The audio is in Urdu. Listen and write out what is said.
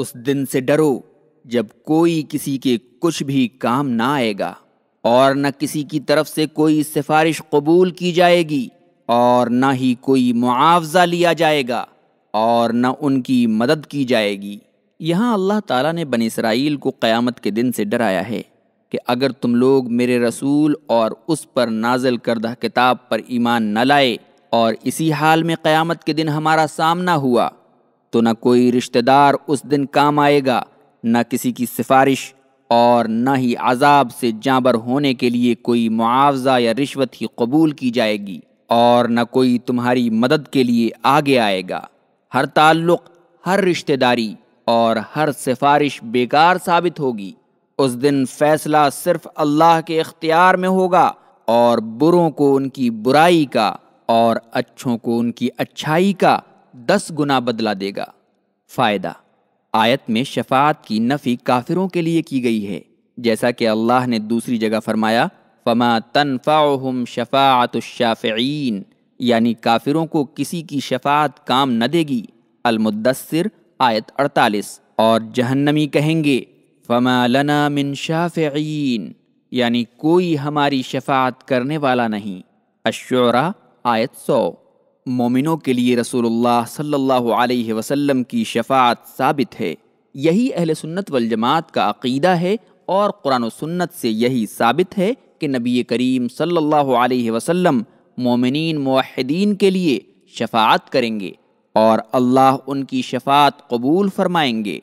اس دن سے ڈرو جب کوئی کسی کے کچھ بھی کام نہ آئے گا اور نہ کسی کی طرف سے کوئی سفارش قبول کی جائے گی اور نہ ہی کوئی معاوضہ لیا جائے گا اور نہ ان کی مدد کی جائے گی یہاں اللہ تعالیٰ نے بن اسرائیل کو قیامت کے دن سے ڈرایا ہے کہ اگر تم لوگ میرے رسول اور اس پر نازل کردہ کتاب پر ایمان نہ لائے اور اسی حال میں قیامت کے دن ہمارا سامنا ہوا تو نہ کوئی رشتہ دار اس دن کام آئے گا نہ کسی کی سفارش اور نہ ہی عذاب سے جانبر ہونے کے لیے کوئی معاوضہ یا رشوت ہی قبول کی جائے گی اور نہ کوئی تمہاری مدد کے لیے آگے آئے گا ہر تعلق ہر رشتہ داری اور ہر سفارش بیکار ثابت ہوگی اس دن فیصلہ صرف اللہ کے اختیار میں ہوگا اور بروں کو ان کی برائی کا اور اچھوں کو ان کی اچھائی کا دس گنا بدلا دے گا فائدہ آیت میں شفاعت کی نفی کافروں کے لیے کی گئی ہے جیسا کہ اللہ نے دوسری جگہ فرمایا فما تن فاحم الشافعین یعنی کافروں کو کسی کی شفاعت کام نہ دے گی المدثر آیت اڑتالیس اور جہنمی کہیں گے فما لنا من شافعین یعنی کوئی ہماری شفاعت کرنے والا نہیں اشورا آیت سو مومنوں کے لیے رسول اللہ صلی اللہ علیہ وسلم کی شفاعت ثابت ہے یہی اہل سنت والجماعت کا عقیدہ ہے اور قرآن و سنت سے یہی ثابت ہے کہ نبی کریم صلی اللہ علیہ وسلم مومنین موحدین کے لیے شفاعت کریں گے اور اللہ ان کی شفاعت قبول فرمائیں گے